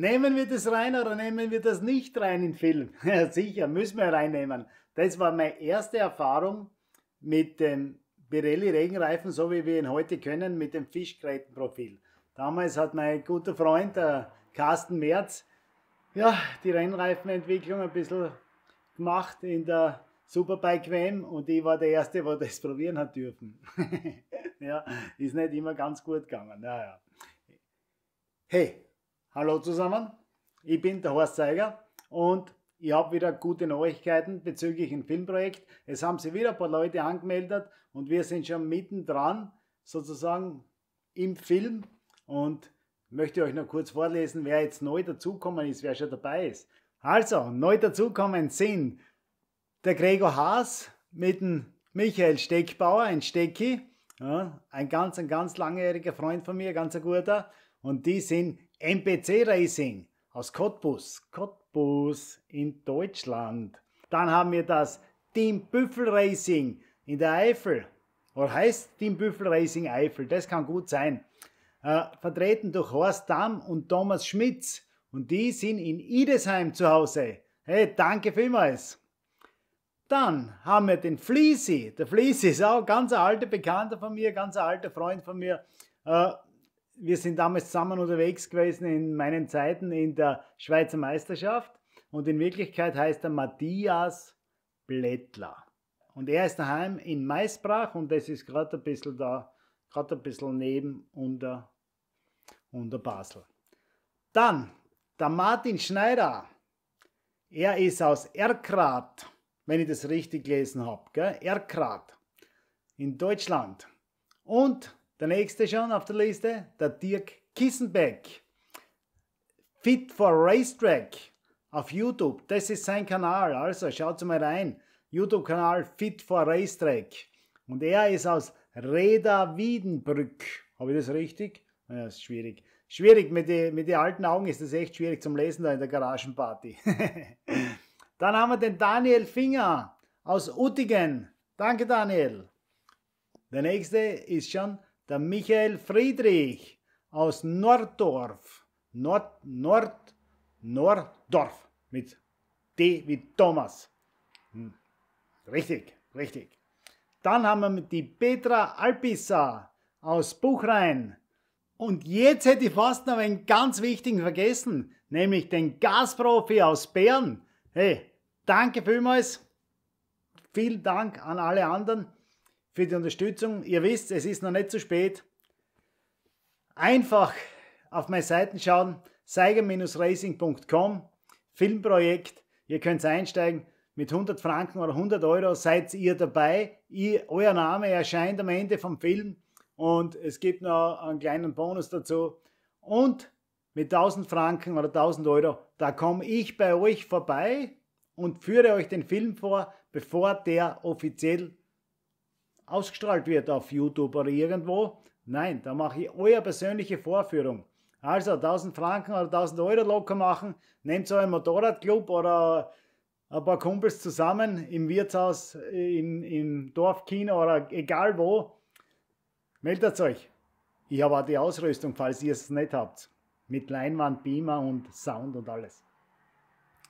Nehmen wir das rein oder nehmen wir das nicht rein in Film? Ja, sicher, müssen wir reinnehmen. Das war meine erste Erfahrung mit dem Birelli Regenreifen, so wie wir ihn heute können, mit dem Fischgrätenprofil. Damals hat mein guter Freund, der äh, Carsten Merz, ja, die Rennreifenentwicklung ein bisschen gemacht in der Superbike WM und ich war der Erste, der das probieren hat dürfen. ja, ist nicht immer ganz gut gegangen. Naja. Hey, Hallo zusammen, ich bin der Horst Zeiger und ich habe wieder gute Neuigkeiten bezüglich ein Filmprojekt. Es haben sich wieder ein paar Leute angemeldet und wir sind schon mittendran, sozusagen im Film und möchte euch noch kurz vorlesen, wer jetzt neu dazukommen ist, wer schon dabei ist. Also, neu dazukommen sind der Gregor Haas mit dem Michael Steckbauer, ein Stecki, ja, ein ganz, ein ganz langjähriger Freund von mir, ganz ein guter. Und die sind MPC Racing aus Cottbus, Cottbus in Deutschland. Dann haben wir das Team Büffel Racing in der Eifel. Oder heißt Team Büffel Racing Eifel? Das kann gut sein. Äh, vertreten durch Horst Damm und Thomas Schmitz. Und die sind in Idesheim zu Hause. Hey, danke vielmals. Dann haben wir den Fliesi. Der Fliesi ist auch ein ganz alter Bekannter von mir, ganz alter Freund von mir. Äh, wir sind damals zusammen unterwegs gewesen in meinen Zeiten in der Schweizer Meisterschaft und in Wirklichkeit heißt er Matthias Blättler. Und er ist daheim in Maisbrach und das ist gerade ein bisschen da, gerade ein bisschen neben unter, unter Basel. Dann der Martin Schneider. Er ist aus Erkrath, wenn ich das richtig gelesen habe. Erkrath in Deutschland. Und der nächste schon auf der Liste, der Dirk Kissenbeck. Fit for Racetrack auf YouTube. Das ist sein Kanal. Also schaut mal rein. YouTube-Kanal Fit for Racetrack. Und er ist aus Reda Wiedenbrück. Habe ich das richtig? Ja, ist schwierig. Schwierig, mit den mit die alten Augen ist das echt schwierig zum Lesen da in der Garagenparty. Dann haben wir den Daniel Finger aus Uttingen. Danke, Daniel. Der nächste ist schon der Michael Friedrich aus Norddorf. Nord, Nord, Norddorf mit D wie Thomas. Hm. Richtig, richtig. Dann haben wir die Petra Alpisa aus Buchrhein. Und jetzt hätte ich fast noch einen ganz wichtigen vergessen, nämlich den Gasprofi aus Bern. Hey, danke vielmals. Vielen Dank an alle anderen für die Unterstützung. Ihr wisst, es ist noch nicht zu spät. Einfach auf meine Seiten schauen, seiger-racing.com, Filmprojekt. Ihr könnt einsteigen mit 100 Franken oder 100 Euro seid ihr dabei. Ihr, euer Name erscheint am Ende vom Film und es gibt noch einen kleinen Bonus dazu. Und mit 1000 Franken oder 1000 Euro, da komme ich bei euch vorbei und führe euch den Film vor, bevor der offiziell ausgestrahlt wird auf YouTube oder irgendwo. Nein, da mache ich eure persönliche Vorführung. Also 1000 Franken oder 1000 Euro locker machen, nehmt so einen Motorradclub oder ein paar Kumpels zusammen im Wirtshaus, im, im Dorfkino oder egal wo. Meldet euch. Ich habe auch die Ausrüstung, falls ihr es nicht habt. Mit Leinwand, Beamer und Sound und alles.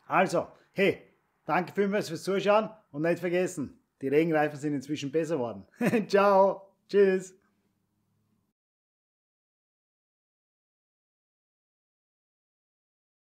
Also, hey, danke vielmals fürs Zuschauen und nicht vergessen, die Regenreifen sind inzwischen besser worden. Ciao, tschüss.